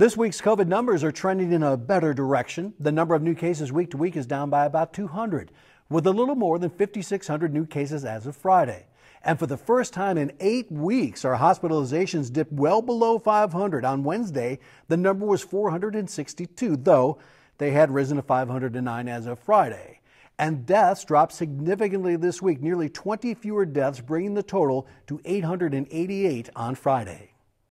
This week's COVID numbers are trending in a better direction. The number of new cases week to week is down by about 200, with a little more than 5,600 new cases as of Friday. And for the first time in eight weeks, our hospitalizations dipped well below 500. On Wednesday, the number was 462, though they had risen to 509 as of Friday. And deaths dropped significantly this week, nearly 20 fewer deaths, bringing the total to 888 on Friday.